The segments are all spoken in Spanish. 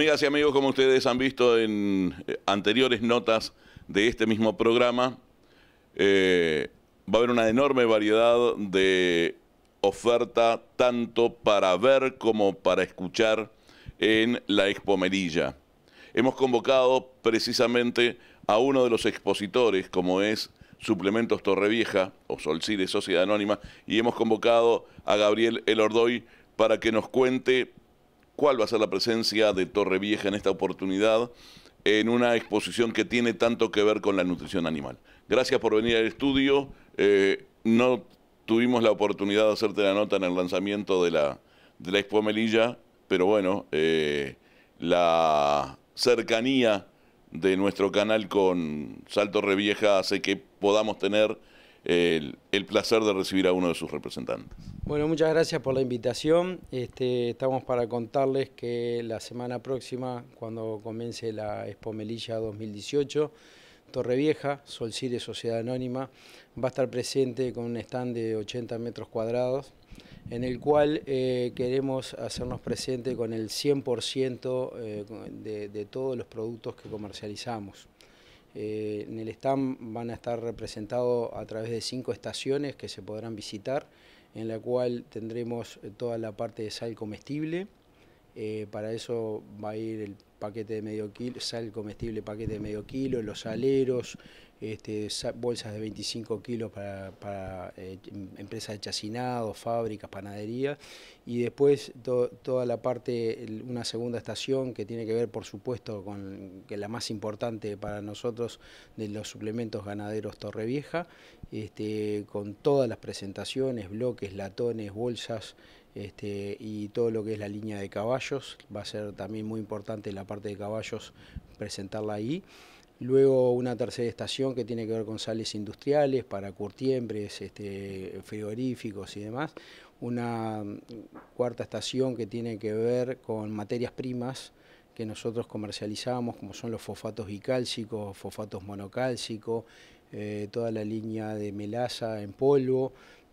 Amigas y amigos, como ustedes han visto en eh, anteriores notas de este mismo programa, eh, va a haber una enorme variedad de oferta tanto para ver como para escuchar en la Expo Hemos convocado precisamente a uno de los expositores, como es Suplementos Torrevieja o Solcire Sociedad Anónima, y hemos convocado a Gabriel Elordoy para que nos cuente cuál va a ser la presencia de Torre Vieja en esta oportunidad en una exposición que tiene tanto que ver con la nutrición animal. Gracias por venir al estudio. Eh, no tuvimos la oportunidad de hacerte la nota en el lanzamiento de la, de Expo Melilla, pero bueno, eh, la cercanía de nuestro canal con Salto Revieja hace que podamos tener el, placer de recibir a uno de sus representantes. Bueno, muchas gracias por la invitación. Este, estamos para contarles que la semana próxima, cuando comience la Expo Melilla 2018, Torrevieja, Solcire Sociedad Anónima, va a estar presente con un stand de 80 metros cuadrados, en el cual eh, queremos hacernos presente con el 100% eh, de todos los productos que comercializamos. Eh, en el stand van a estar representados a través de cinco estaciones que se podrán visitar, en la cual tendremos eh, toda la parte de sal comestible. Eh, para eso va a ir el paquete de medio kilo, sal comestible paquete de medio kilo, los aleros, este, bolsas de 25 kilos para, eh, empresas de chacinado, fábricas, panadería. y después toda la parte, una segunda estación que tiene que ver, por supuesto, con la más importante para nosotros de los suplementos ganaderos Torrevieja, este, con todas las presentaciones, bloques, latones, bolsas, este, y todo lo que es la línea de caballos, va a ser también muy importante la parte de caballos presentarla ahí. Luego una tercera estación que tiene que ver con sales industriales para curtiembres, este, frigoríficos y demás. Una cuarta estación que tiene que ver con materias primas que nosotros comercializamos, como son los fosfatos bicálcicos, fosfatos monocálcicos, eh, toda la línea de melaza en polvo.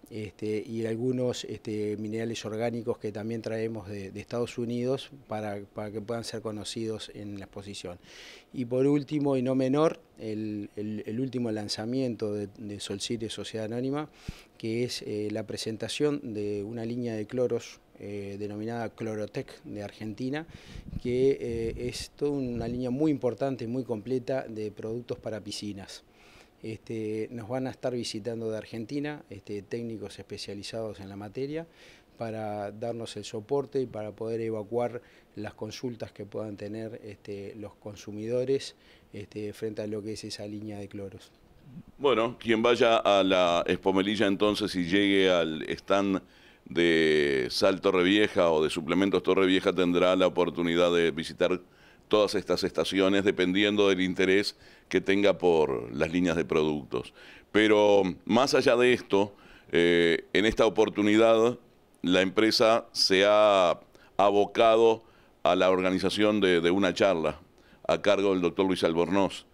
Este, y algunos este, minerales orgánicos que también traemos de, Estados Unidos para, que puedan ser conocidos en la exposición. Y por último y no menor, el, último lanzamiento de, de Sol Sociedad Anónima, que es eh, la presentación de una línea de cloros eh, denominada Clorotec de Argentina, que eh, es toda una línea muy importante y muy completa de productos para piscinas. Este, nos van a estar visitando de Argentina este, técnicos especializados en la materia para darnos el soporte y para poder evacuar las consultas que puedan tener este, los consumidores frente a lo que es esa línea de cloros. Bueno, quien vaya a la Espomelilla entonces y llegue al stand de Sal Torrevieja o de Suplementos Torre Vieja tendrá la oportunidad de visitar todas estas estaciones dependiendo del interés que tenga por las líneas de productos. Pero más allá de esto, eh, en esta oportunidad la empresa se ha abocado a la organización de, una charla a cargo del doctor Luis Albornoz.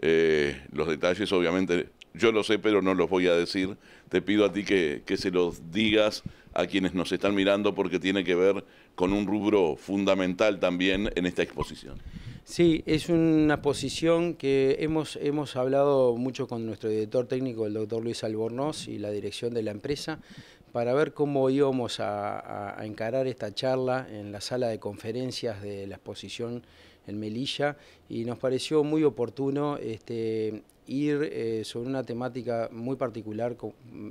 Eh, los detalles obviamente yo lo sé, pero no los voy a decir. Te pido a ti que, se los digas a quienes nos están mirando porque tiene que ver con un rubro fundamental también en esta exposición. Sí, es una posición que hemos, hemos hablado mucho con nuestro director técnico, el doctor Luis Albornoz, y la dirección de la empresa, para ver cómo íbamos a encarar esta charla en la sala de conferencias de la exposición en Melilla, y nos pareció muy oportuno este, ir eh, sobre una temática muy particular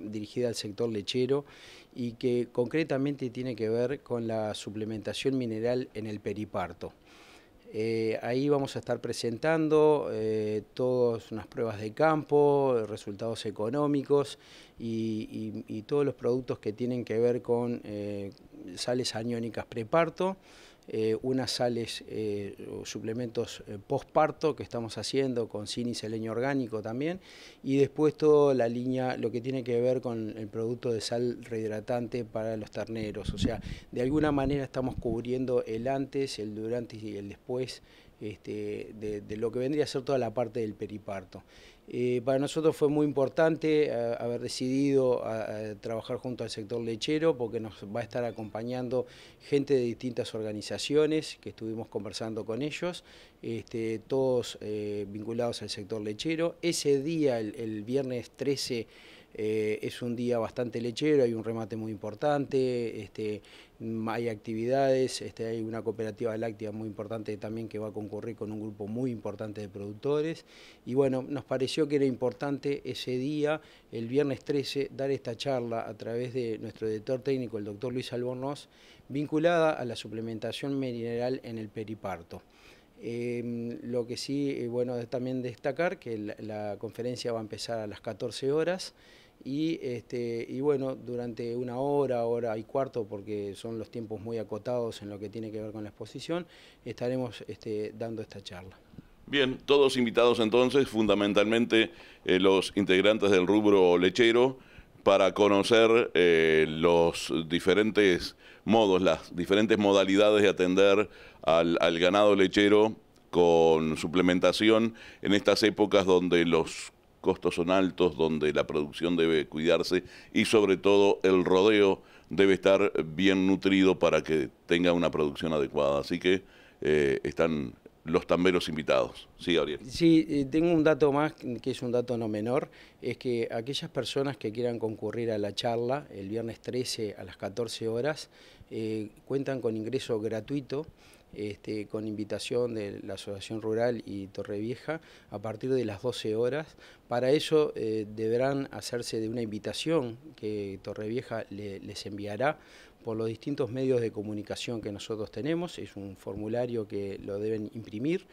dirigida al sector lechero y que concretamente tiene que ver con la suplementación mineral en el periparto. Eh, ahí vamos a estar presentando eh, todas unas pruebas de campo, resultados económicos y todos los productos que tienen que ver con sales aniónicas preparto. Eh, unas sales eh, o suplementos eh, postparto que estamos haciendo con y leño orgánico también y después toda la línea, lo que tiene que ver con el producto de sal rehidratante para los terneros, o sea, de alguna manera estamos cubriendo el antes, el durante y el después este, de, lo que vendría a ser toda la parte del periparto. Eh, para nosotros fue muy importante eh, haber decidido trabajar junto al sector lechero porque nos va a estar acompañando gente de distintas organizaciones que estuvimos conversando con ellos, este, todos eh, vinculados al sector lechero. Ese día, el, el viernes 13, eh, es un día bastante lechero, hay un remate muy importante, este, mm, hay actividades, este, hay una cooperativa láctea muy importante también que va a concurrir con un grupo muy importante de productores. Y bueno, nos pareció que era importante ese día, el viernes 13, dar esta charla a través de nuestro director técnico, el doctor Luis Albornoz, vinculada a la suplementación mineral en el periparto. Em, lo que sí, eh, bueno, también destacar que la, conferencia va a empezar a las 14 horas y, este, y bueno, durante una hora, hora y cuarto, porque son los tiempos muy acotados en lo que tiene que ver con la exposición, estaremos este, dando esta charla. Bien, todos invitados entonces, fundamentalmente eh, los integrantes del rubro lechero, para conocer eh, los diferentes modos, las diferentes modalidades de atender al, ganado lechero con suplementación en estas épocas donde los costos son altos, donde la producción debe cuidarse y sobre todo el rodeo debe estar bien nutrido para que tenga una producción adecuada. Así que eh, están los tamberos invitados. Sí, Gabriel. Sí, eh, tengo un dato más, que es un dato no menor, es que aquellas personas que quieran concurrir a la charla el viernes 13 a las 14 horas, eh, cuentan con ingreso gratuito, este, con invitación de la Asociación Rural y Torrevieja a partir de las 12 horas. Para eso eh, deberán hacerse de una invitación que Torrevieja les enviará por los distintos medios de comunicación que nosotros tenemos. Es un formulario que lo deben imprimir.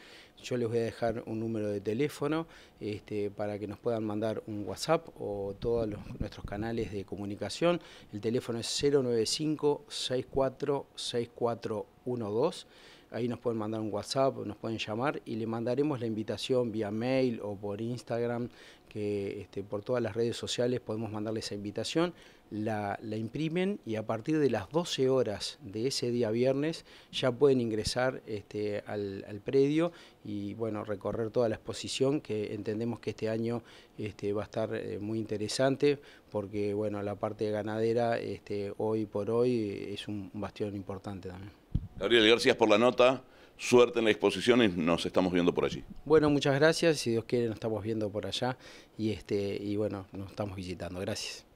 Yo les voy a dejar un número de teléfono este, para que nos puedan mandar un WhatsApp o todos nuestros canales de comunicación. El teléfono es 095 64 64 o dos, Ahí nos pueden mandar un WhatsApp, nos pueden llamar y le mandaremos la invitación vía mail o por Instagram, que este, por todas las redes sociales podemos mandarle esa invitación. La, imprimen y a partir de las 12 horas de ese día viernes ya pueden ingresar este, al, predio y bueno, recorrer toda la exposición que entendemos que este año este, va a estar eh, muy interesante porque bueno, la parte ganadera hoy por hoy es un bastión importante también. Gabriel, gracias por la nota. Suerte en la exposición y nos estamos viendo por allí. Bueno, muchas gracias. Si Dios quiere, nos estamos viendo por allá y, este, y bueno, nos estamos visitando. Gracias.